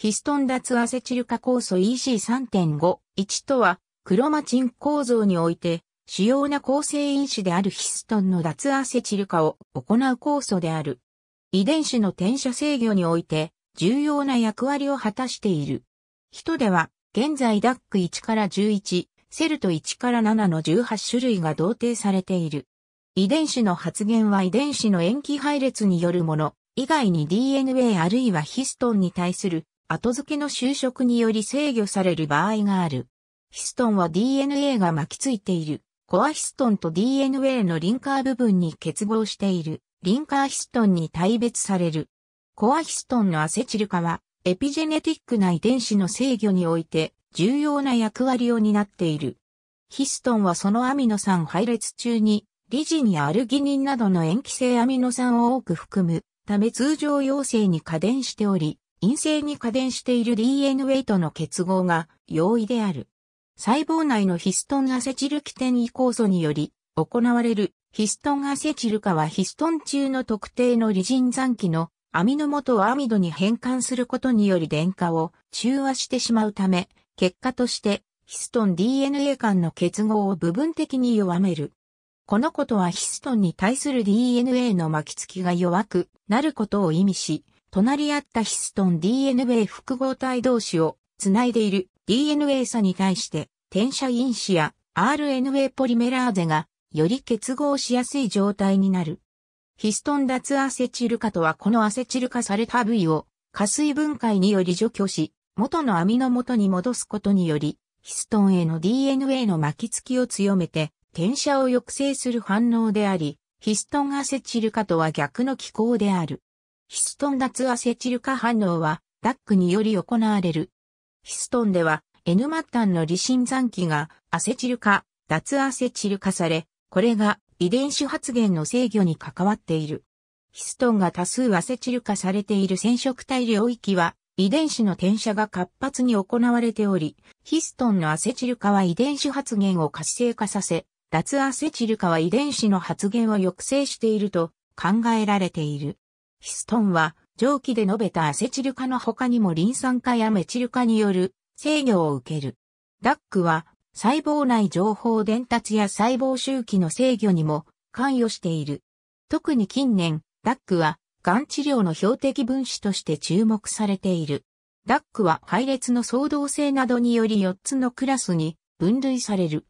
ヒストン脱アセチル化酵素 EC3.5.1 とは、クロマチン構造において、主要な構成因子であるヒストンの脱アセチル化を行う酵素である。遺伝子の転写制御において、重要な役割を果たしている。人では、現在 DAC1 から11、セルト1から7の18種類が同定されている。遺伝子の発現は遺伝子の塩基配列によるもの、以外に DNA あるいはヒストンに対する後付けの就職により制御される場合がある。ヒストンは DNA が巻きついている。コアヒストンと DNA のリンカー部分に結合している。リンカーヒストンに対別される。コアヒストンのアセチル化は、エピジェネティックな遺伝子の制御において、重要な役割を担っている。ヒストンはそのアミノ酸配列中に、リジンやアルギニンなどの塩基性アミノ酸を多く含むため通常陽性に加電しており、陰性に加電している DNA との結合が容易である。細胞内のヒストンアセチル基点移酵素により行われるヒストンアセチル化はヒストン中の特定のリジン残機のアミノ元をアミドに変換することにより電化を中和してしまうため、結果としてヒストン DNA 間の結合を部分的に弱める。このことはヒストンに対する DNA の巻きつきが弱くなることを意味し、隣り合ったヒストン DNA 複合体同士をつないでいる DNA 差に対して転写因子や RNA ポリメラーゼがより結合しやすい状態になる。ヒストン脱アセチル化とはこのアセチル化された部位を加水分解により除去し、元の網の元に戻すことにより、ヒストンへの DNA の巻き付きを強めて、転写を抑制する反応であり、ヒストンアセチル化とは逆の機構である。ヒストン脱アセチル化反応は、ダックにより行われる。ヒストンでは、N 末端のシン残機がアセチル化、脱アセチル化され、これが遺伝子発現の制御に関わっている。ヒストンが多数アセチル化されている染色体領域は、遺伝子の転写が活発に行われており、ヒストンのアセチル化は遺伝子発現を活性化させ、脱アセチル化は遺伝子の発現を抑制していると考えられている。ヒストンは、上記で述べたアセチル化の他にもリン酸化やメチル化による制御を受ける。ダックは、細胞内情報伝達や細胞周期の制御にも関与している。特に近年、ダックは、がん治療の標的分子として注目されている。ダックは配列の相動性などにより4つのクラスに分類される。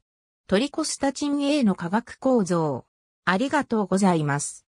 トリコスタチン A の化学構造。ありがとうございます。